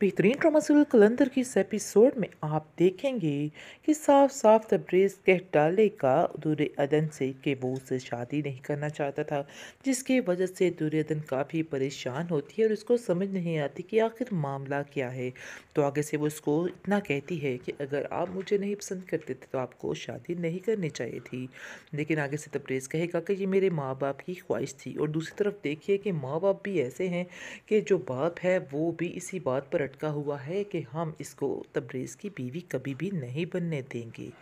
बेहतरीन drama serial कलंदर की इस एपिसोड में आप देखेंगे कि साफ साफ तब्रेज कह डालेगा दूर अदन से कि वो उसे शादी नहीं करना चाहता था जिसकी वजह से दूर अदन काफ़ी परेशान होती है और उसको समझ नहीं आती कि आखिर मामला क्या है तो आगे से वो उसको इतना कहती है कि अगर आप मुझे नहीं पसंद करते थे तो आपको शादी नहीं करनी चाहिए थी लेकिन आगे से तब्रेज़ कहेगा कि ये मेरे माँ बाप की ख्वाहिश थी और दूसरी तरफ देखिए कि माँ बाप भी ऐसे हैं कि जो बाप है वो भी इसी बात पर लटका हुआ है कि हम इसको तबरेज़ की बीवी कभी भी नहीं बनने देंगे